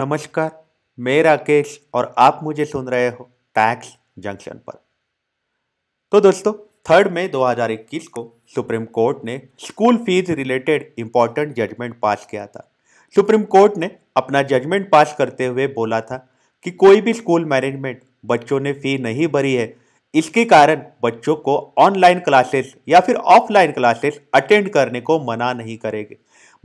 नमस्कार मैं राकेश और आप मुझे सुन रहे हो टैक्स जंक्शन पर तो दोस्तों थर्ड मई 2021 को सुप्रीम कोर्ट ने school fees related important judgment pass किया था सुप्रीम कोर्ट ने अपना जजमेंट पास करते हुए बोला था कि कोई भी स्कूल मैनेजमेंट बच्चों ने फी नहीं भरी है इसके कारण बच्चों को ऑनलाइन क्लासेस या फिर ऑफलाइन क्लासेस अटेंड करने को मना नहीं करेंगे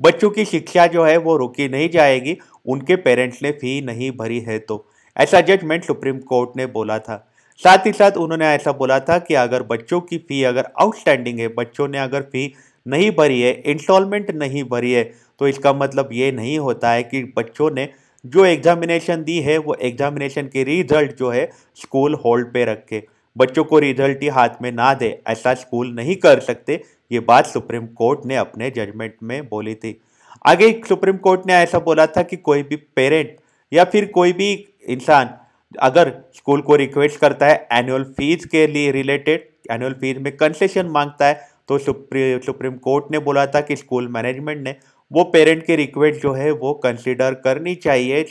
बच्चों की शिक्षा जो है वो रुकी नहीं जाएगी उनके पेरेंट्स ने फ़ी नहीं भरी है तो ऐसा जजमेंट सुप्रीम कोर्ट ने बोला था साथ ही साथ उन्होंने ऐसा बोला था कि अगर बच्चों की फ़ी अगर आउटस्टैंडिंग है बच्चों ने अगर फ़ी नहीं भरी है इंस्टॉलमेंट नहीं भरी है तो इसका मतलब ये नहीं होता है कि बच्चों ने जो एग्ज़ामिनेशन दी है वो एग्ज़ामिनेशन के रिजल्ट जो है स्कूल होल्ड पे रखे बच्चों को रिजल्ट ही हाथ में ना दे ऐसा स्कूल नहीं कर सकते ये बात सुप्रीम कोर्ट ने अपने जजमेंट में बोली थी आगे सुप्रीम कोर्ट ने ऐसा बोला था कि कोई भी पेरेंट या फिर कोई भी इंसान अगर स्कूल को रिक्वेस्ट करता है एनुअल फीस के लिए रिलेटेड एनुअल फीस में कंसेशन मांगता है तो सुप्री सुप्रीम कोर्ट ने बोला था कि स्कूल मैनेजमेंट ने वो पेरेंट की रिक्वेस्ट जो है वो कंसिडर करनी चाहिए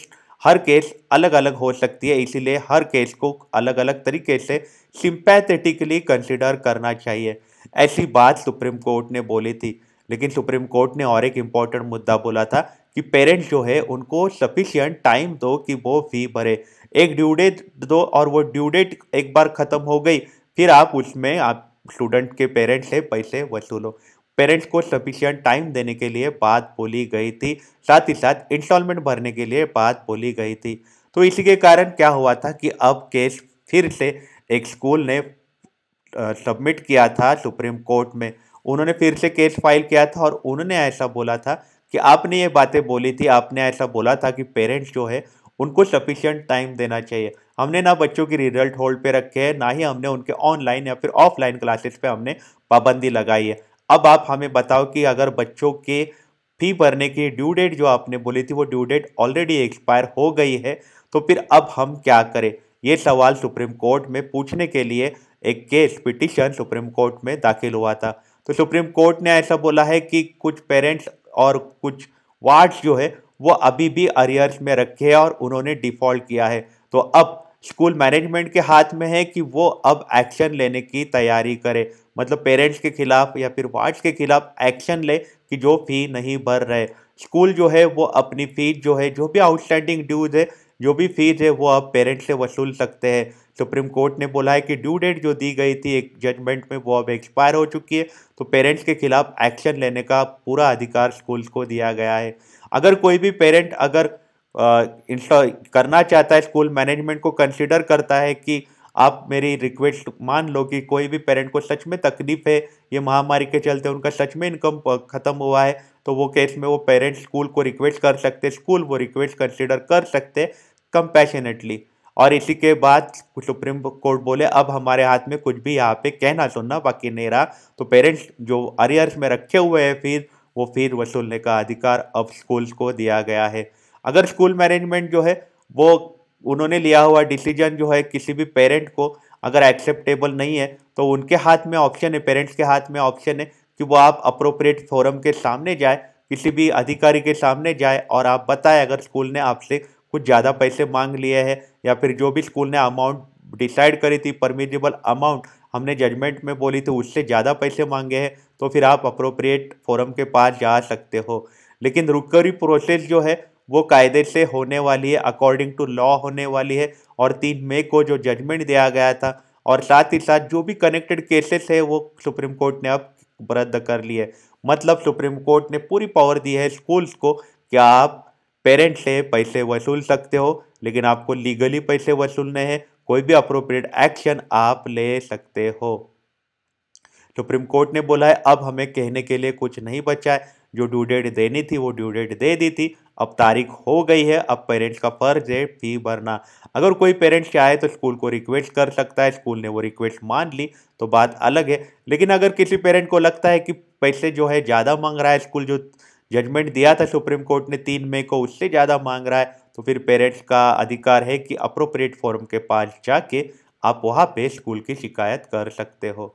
हर केस अलग अलग हो सकती है इसीलिए हर केस को अलग अलग तरीके से सिंपैथेटिकली कंसिडर करना चाहिए ऐसी बात सुप्रीम कोर्ट ने बोली थी लेकिन सुप्रीम कोर्ट ने और एक इम्पॉर्टेंट मुद्दा बोला था कि पेरेंट्स जो है उनको सफिशियंट टाइम दो कि वो फी भरे एक ड्यू डेट दो और वो ड्यू डेट एक बार ख़त्म हो गई फिर आप उसमें आप स्टूडेंट के पेरेंट्स से पैसे वसूलो पेरेंट्स को सफिशियंट टाइम देने के लिए बात बोली गई थी साथ ही साथ इंस्टॉलमेंट भरने के लिए बात बोली गई थी तो इसी के कारण क्या हुआ था कि अब केस फिर से एक स्कूल ने सबमिट किया था सुप्रीम कोर्ट में उन्होंने फिर से केस फाइल किया था और उन्होंने ऐसा बोला था कि आपने ये बातें बोली थी आपने ऐसा बोला था कि पेरेंट्स जो है उनको सफिशियंट टाइम देना चाहिए हमने ना बच्चों की रिजल्ट होल्ड पे रखे हैं ना ही हमने उनके ऑनलाइन या फिर ऑफलाइन क्लासेस पे हमने पाबंदी लगाई है अब आप हमें बताओ कि अगर बच्चों के फी भरने की ड्यू डेट जो आपने बोली थी वो ड्यू डेट ऑलरेडी एक्सपायर हो गई है तो फिर अब हम क्या करें ये सवाल सुप्रीम कोर्ट में पूछने के लिए एक केस पिटिशन सुप्रीम कोर्ट में दाखिल हुआ था तो सुप्रीम कोर्ट ने ऐसा बोला है कि कुछ पेरेंट्स और कुछ वार्ड्स जो है वो अभी भी अरियर्स में रखे हैं और उन्होंने डिफॉल्ट किया है तो अब स्कूल मैनेजमेंट के हाथ में है कि वो अब एक्शन लेने की तैयारी करे मतलब पेरेंट्स के खिलाफ या फिर वार्ड्स के खिलाफ एक्शन ले कि जो फी नहीं भर रहे स्कूल जो है वो अपनी फीस जो है जो भी आउटस्टैंडिंग ड्यूज है जो भी फीस है वो आप पेरेंट्स से वसूल सकते हैं सुप्रीम कोर्ट ने बोला है कि ड्यू डेट जो दी गई थी एक जजमेंट में वो अब एक्सपायर हो चुकी है तो पेरेंट्स के खिलाफ एक्शन लेने का पूरा अधिकार स्कूल्स को दिया गया है अगर कोई भी पेरेंट अगर इंस्टॉल करना चाहता है स्कूल मैनेजमेंट को कंसिडर करता है कि आप मेरी रिक्वेस्ट मान लो कि कोई भी पेरेंट को सच में तकलीफ है ये महामारी के चलते उनका सच में इनकम ख़त्म हुआ है तो वो केस में वो पेरेंट्स स्कूल को रिक्वेस्ट कर सकते स्कूल वो रिक्वेस्ट कंसिडर कर सकते कंपैशनेटली और इसी के बाद सुप्रीम कोर्ट बोले अब हमारे हाथ में कुछ भी यहाँ पे कहना सुनना बाकी नहीं रहा तो पेरेंट्स जो अरियर्स में रखे हुए हैं फिर वो फिर वसूलने का अधिकार अब स्कूल्स को दिया गया है अगर स्कूल मैनेजमेंट जो है वो उन्होंने लिया हुआ डिसीजन जो है किसी भी पेरेंट को अगर एक्सेप्टेबल नहीं है तो उनके हाथ में ऑप्शन है पेरेंट्स के हाथ में ऑप्शन है कि वो आप अप्रोप्रिएट फोरम के सामने जाए किसी भी अधिकारी के सामने जाए और आप बताएं अगर स्कूल ने आपसे कुछ ज़्यादा पैसे मांग लिए हैं या फिर जो भी स्कूल ने अमाउंट डिसाइड करी थी परमिजिबल अमाउंट हमने जजमेंट में बोली थी उससे ज़्यादा पैसे मांगे हैं तो फिर आप अप्रोप्रिएट फोरम के पास जा सकते हो लेकिन रिकवरी प्रोसेस जो है वो कायदे से होने वाली है अकॉर्डिंग टू लॉ होने वाली है और तीन मई को जो जजमेंट दिया गया था और साथ ही साथ जो भी कनेक्टेड केसेस है वो सुप्रीम कोर्ट ने अब रद्द कर लिए मतलब सुप्रीम कोर्ट ने पूरी पावर दी है स्कूल्स को कि आप पेरेंट्स से पैसे वसूल सकते हो लेकिन आपको लीगली पैसे वसूलने हैं कोई भी अप्रोप्रिएट एक्शन आप ले सकते हो सुप्रीम कोर्ट ने बोला है अब हमें कहने के लिए कुछ नहीं बचा है जो ड्यू डेट देनी थी वो ड्यू डेट दे दी थी अब तारीख हो गई है अब पेरेंट्स का फर्ज है फी भरना अगर कोई पेरेंट्स चाहे तो स्कूल को रिक्वेस्ट कर सकता है स्कूल ने वो रिक्वेस्ट मान ली तो बात अलग है लेकिन अगर किसी पेरेंट को लगता है कि पैसे जो है ज़्यादा मांग रहा है स्कूल जो जजमेंट दिया था सुप्रीम कोर्ट ने तीन मई को उससे ज़्यादा मांग रहा है तो फिर पेरेंट्स का अधिकार है कि अप्रोप्रिएट फॉर्म के पास जाके आप वहाँ पे स्कूल की शिकायत कर सकते हो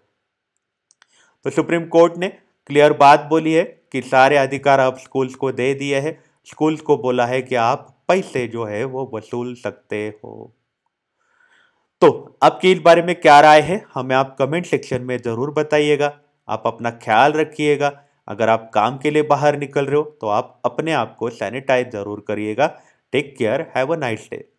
तो सुप्रीम कोर्ट ने क्लियर बात बोली है कि सारे अधिकार अब स्कूल्स को दे दिए हैं स्कूल्स को बोला है कि आप पैसे जो है वो वसूल सकते हो तो आपकी इस बारे में क्या राय है हमें आप कमेंट सेक्शन में ज़रूर बताइएगा आप अपना ख्याल रखिएगा अगर आप काम के लिए बाहर निकल रहे हो तो आप अपने आप को सैनिटाइज ज़रूर करिएगा take care have a nice day